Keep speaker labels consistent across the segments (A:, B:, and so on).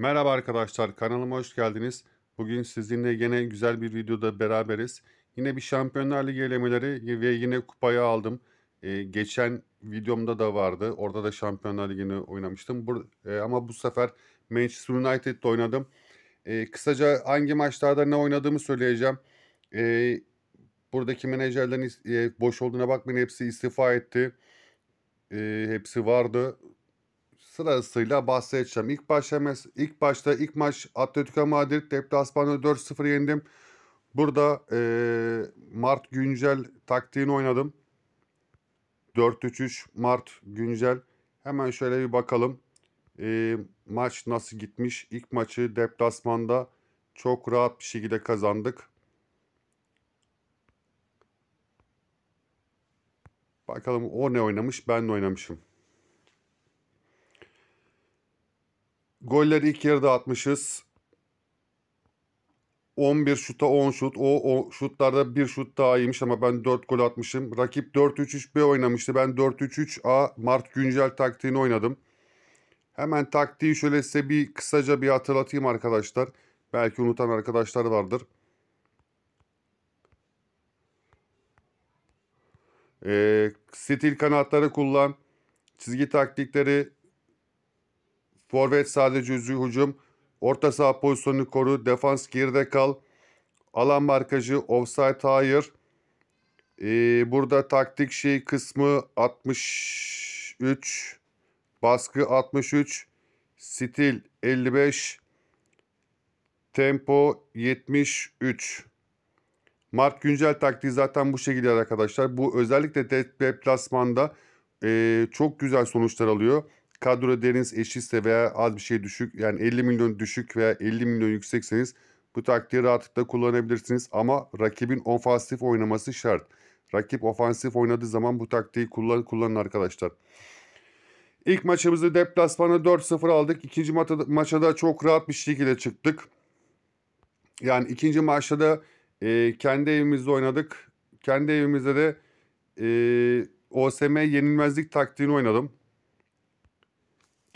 A: Merhaba arkadaşlar kanalıma hoş geldiniz. Bugün sizinle yine güzel bir videoda beraberiz. Yine bir Şampiyonlar Ligi elemeleri ve yine kupayı aldım. Ee, geçen videomda da vardı. Orada da Şampiyonlar Ligi'ni oynamıştım. Bur e, ama bu sefer Manchester United'de oynadım. E, kısaca hangi maçlarda ne oynadığımı söyleyeceğim. E, buradaki menajerlerin e, boş olduğuna bakmayın. Hepsi istifa etti. E, hepsi vardı sırasıyla bahsedeceğim. İlk, başlamas, ilk başta ilk maç Atletico Madrid deplasmanda 4-0 yendim. Burada e, Mart Güncel taktiğini oynadım. 4-3-3 Mart Güncel. Hemen şöyle bir bakalım. E, maç nasıl gitmiş? İlk maçı deplasmanda çok rahat bir şekilde kazandık. Bakalım o ne oynamış ben de oynamışım. Golleri ilk yarıda atmışız. 11 şuta 10 şut. O, o şutlarda bir şut daha iyiymiş ama ben 4 gol atmışım. Rakip 4-3-3-B oynamıştı. Ben 4-3-3-A Mart Güncel taktiğini oynadım. Hemen taktiği şöyle size bir kısaca bir hatırlatayım arkadaşlar. Belki unutan arkadaşlar vardır. Ee, stil kanatları kullan. Çizgi taktikleri Forvet sadece yüzü hücum. Orta saha pozisyonu koru. Defans geride kal. Alan markajı offside hayır. Ee, burada taktik şey kısmı 63. Baskı 63. Stil 55. Tempo 73. Mark Güncel taktiği zaten bu şekilde arkadaşlar. Bu özellikle deplasmanda e, çok güzel sonuçlar alıyor kadro değeriniz eşitse veya az bir şey düşük yani 50 milyon düşük veya 50 milyon yüksekseniz bu taktiği rahatlıkla kullanabilirsiniz ama rakibin ofansif oynaması şart. Rakip ofansif oynadığı zaman bu taktiği kullan, kullanın arkadaşlar. İlk maçımızı deplasmana 4-0 aldık. İkinci ma maça da çok rahat bir şekilde çıktık. Yani ikinci maçta da e, kendi evimizde oynadık. Kendi evimizde de e, OSM yenilmezlik taktiğini oynadım.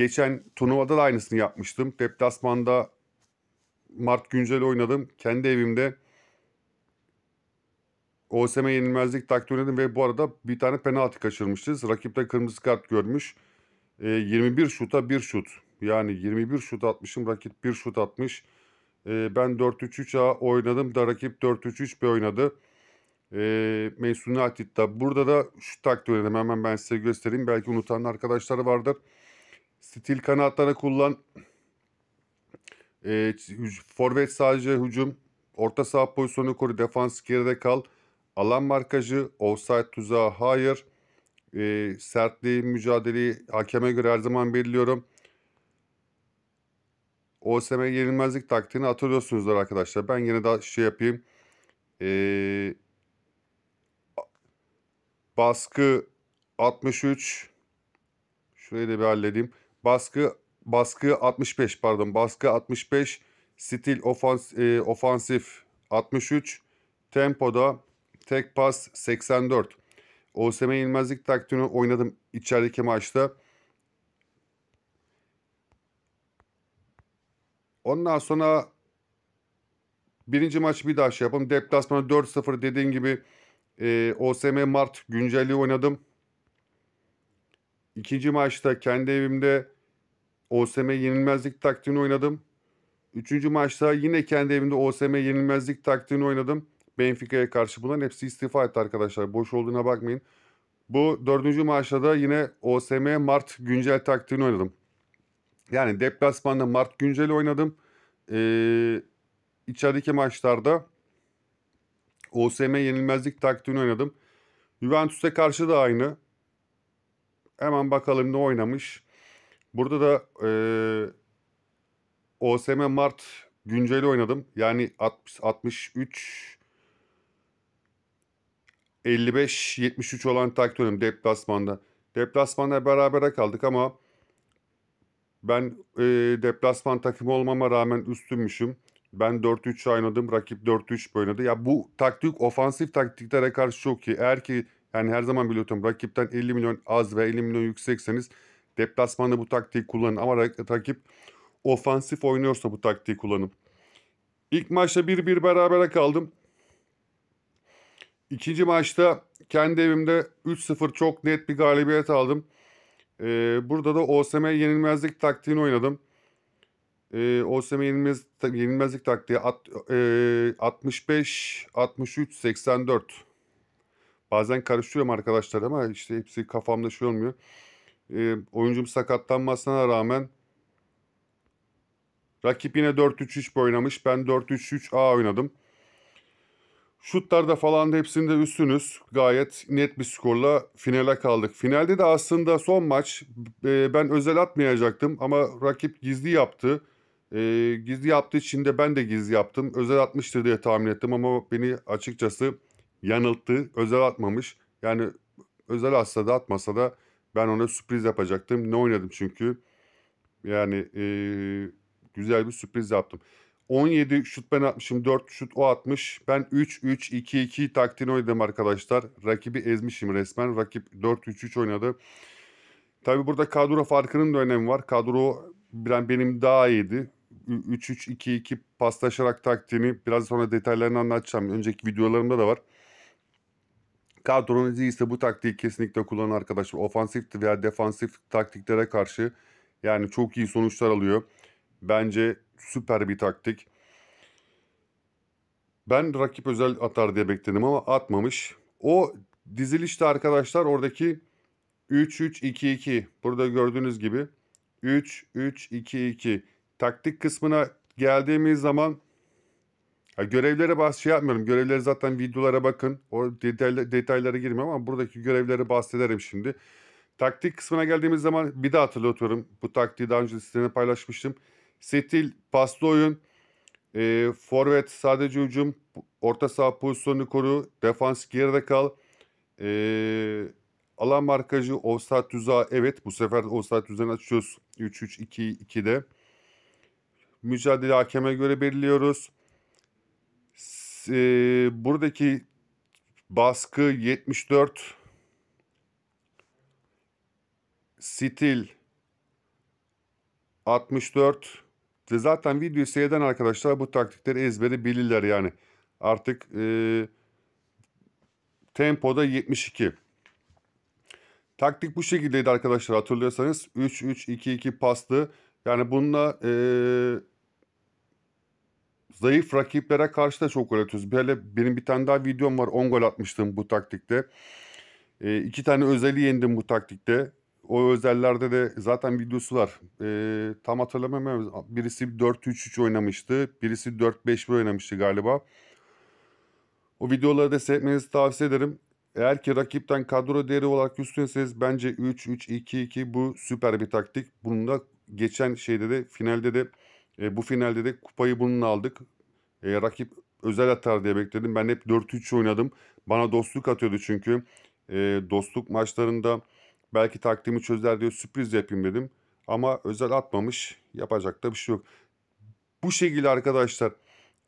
A: Geçen turnuvada da aynısını yapmıştım. Deplasmanda Mart Güncel oynadım. Kendi evimde OSM yenilmezlik taktiği oynadım ve bu arada bir tane penaltı kaçırmışız. Rakipte kırmızı kart görmüş. E, ee, 21 şuta 1 şut. Yani 21 şut atmışım. Rakip 1 şut atmış. E, ben 4-3-3'a oynadım da rakip 4-3-3 bir oynadı. E, ee, Mesunatit'te. Burada da şu taktiği oynadım. Hemen ben size göstereyim. Belki unutan arkadaşlar vardır stil kanatlara kullan. E, forvet sadece hücum. Orta saha pozisyonu koru. Defans geride kal. Alan markajı. Offside tuzağı hayır. E, sertliği, mücadeleyi hakeme göre her zaman belirliyorum. OSM yenilmezlik taktiğini hatırlıyorsunuzdur arkadaşlar. Ben yine daha şey yapayım. E, baskı 63. Şurayı da bir halledeyim. Baskı baskı 65 pardon baskı 65 stil ofans, e, ofansif 63 tempoda tek pas 84 Osman İlmezlik taktiğini oynadım içerideki maçta. Ondan sonra birinci maç bir daha şey yapalım. Deplasmanı 4-0 dediğim gibi e, OSM Mart güncelliği oynadım. İkinci maçta kendi evimde OSM yenilmezlik taktiğini oynadım. Üçüncü maçta yine kendi evimde OSM yenilmezlik taktiğini oynadım. Benfica'ya karşı bunların hepsi istifa etti arkadaşlar. Boş olduğuna bakmayın. Bu dördüncü maçta da yine OSM Mart güncel taktiğini oynadım. Yani deplasmanda Mart günceli oynadım. Ee, içerideki maçlarda OSM yenilmezlik taktiğini oynadım. Juventus'e karşı da aynı. Hemen bakalım ne oynamış. Burada da e, OSM Mart günceli oynadım. Yani 60, 63 55-73 olan takip oynadım deplasmanda. Deplasmanda beraber kaldık ama ben e, deplasman takımı olmama rağmen üstünmüşüm. Ben 4-3 oynadım. Rakip 4-3 oynadı. Ya bu taktik ofansif taktiklere karşı çok iyi. Eğer ki yani her zaman biliyorum rakipten 50 milyon az ve 50 milyon yüksekseniz deplasmanda bu taktiği kullanın. Ama rakip ofansif oynuyorsa bu taktiği kullanın. İlk maçta 1-1 berabere kaldım. İkinci maçta kendi evimde 3-0 çok net bir galibiyet aldım. Ee, burada da OSM yenilmezlik taktiğini oynadım. Ee, OSM yenilmez, yenilmezlik taktiği at, e, 65, 63, 84. Bazen karıştırıyorum arkadaşlar ama işte hepsi kafamda şey olmuyor. E, oyuncum sakatlanmasına rağmen rakip yine 4-3-3 oynamış. Ben 4-3-3A oynadım. Şutlarda falan da hepsinde üstünüz. Gayet net bir skorla finale kaldık. Finalde de aslında son maç e, ben özel atmayacaktım ama rakip gizli yaptı. E, gizli yaptığı için de ben de gizli yaptım. Özel atmıştır diye tahmin ettim ama beni açıkçası yanılttı. Özel atmamış. Yani özel atsa da atmasa da ben ona sürpriz yapacaktım. Ne oynadım çünkü. Yani e, güzel bir sürpriz yaptım. 17 şut ben atmışım. 4 şut o atmış. Ben 3-3-2-2 taktiğini oynadım arkadaşlar. Rakibi ezmişim resmen. Rakip 4-3-3 oynadı. Tabi burada kadro farkının da önemi var. Kadro benim daha iyiydi. 3-3-2-2 paslaşarak taktiğini biraz sonra detaylarını anlatacağım. Önceki videolarımda da var kadronuz ise bu taktiği kesinlikle kullanan arkadaşlar. Ofansif veya defansif taktiklere karşı yani çok iyi sonuçlar alıyor. Bence süper bir taktik. Ben rakip özel atar diye bekledim ama atmamış. O dizilişte arkadaşlar oradaki 3-3-2-2 burada gördüğünüz gibi 3-3-2-2 taktik kısmına geldiğimiz zaman Ha, görevlere bahsi şey yapmıyorum. Görevleri zaten videolara bakın. O detayla, detaylara girmiyorum ama buradaki görevleri bahsederim şimdi. Taktik kısmına geldiğimiz zaman bir daha hatırlatıyorum. Bu taktiği daha önce sizlerle paylaşmıştım. Setil paslı oyun, e, forvet sadece ucum, orta saha pozisyonunu koru, defans geride kal, e, alan markajı, offside tuzağı evet bu sefer offside tuzağını açıyoruz 3-3-2-2'de. Mücadele hakeme göre belirliyoruz e, buradaki baskı 74 stil 64 ve zaten videoyu seyreden arkadaşlar bu taktikleri ezberi bilirler yani. Artık e, tempoda 72. Taktik bu şekildeydi arkadaşlar hatırlıyorsanız. 3-3-2-2 paslı. Yani bununla e, zayıf rakiplere karşı da çok gol atıyoruz. Hele benim bir tane daha videom var 10 gol atmıştım bu taktikte. E, iki tane özeli yendim bu taktikte. O özellerde de zaten videosu var. E, tam hatırlamam. Birisi 4-3-3 oynamıştı. Birisi 4-5-1 oynamıştı galiba. O videoları da seyretmenizi tavsiye ederim. Eğer ki rakipten kadro değeri olarak üstünseniz bence 3-3-2-2 bu süper bir taktik. Bunu da geçen şeyde de finalde de e, bu finalde de kupayı bununla aldık. E, rakip özel atar diye bekledim. Ben hep 4-3 oynadım. Bana dostluk atıyordu çünkü. E, dostluk maçlarında belki taktiğimi çözer diye sürpriz yapayım dedim. Ama özel atmamış. Yapacak da bir şey yok. Bu şekilde arkadaşlar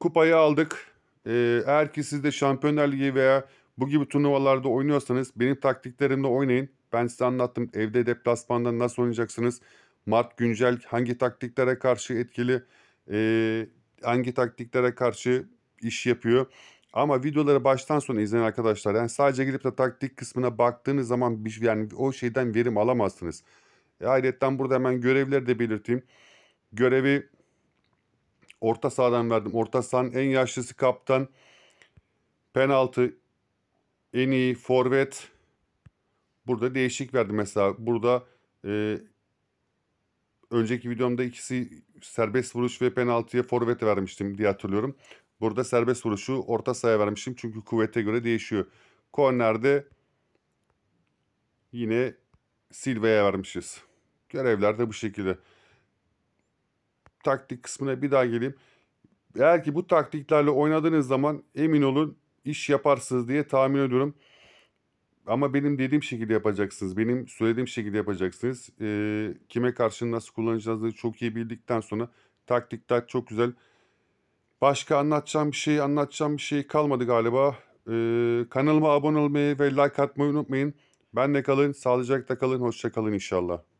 A: kupayı aldık. E, eğer ki siz de Şampiyonlar Ligi veya bu gibi turnuvalarda oynuyorsanız benim taktiklerimle oynayın. Ben size anlattım evde deplasmanda nasıl oynayacaksınız. Mart Güncel hangi taktiklere karşı etkili, e, hangi taktiklere karşı iş yapıyor. Ama videoları baştan sona izleyin arkadaşlar. Yani sadece gidip de taktik kısmına baktığınız zaman bir, yani o şeyden verim alamazsınız. E, ayrıca burada hemen görevleri de belirteyim. Görevi orta sahadan verdim. Orta sahanın en yaşlısı kaptan. Penaltı en iyi forvet. Burada değişik verdim mesela. Burada e, önceki videomda ikisi serbest vuruş ve penaltıya forvet vermiştim diye hatırlıyorum. Burada serbest vuruşu orta sahaya vermişim çünkü kuvvete göre değişiyor. Korner'de yine Silva'ya vermişiz. Görevler de bu şekilde. Taktik kısmına bir daha geleyim. Eğer ki bu taktiklerle oynadığınız zaman emin olun iş yaparsınız diye tahmin ediyorum ama benim dediğim şekilde yapacaksınız. Benim söylediğim şekilde yapacaksınız. E, kime karşı nasıl kullanacağınızı çok iyi bildikten sonra taktikler çok güzel. Başka anlatacağım bir şey anlatacağım bir şey kalmadı galiba. E, kanalıma abone olmayı ve like atmayı unutmayın. ben Benle kalın, sağlıcakla kalın, hoşça kalın inşallah.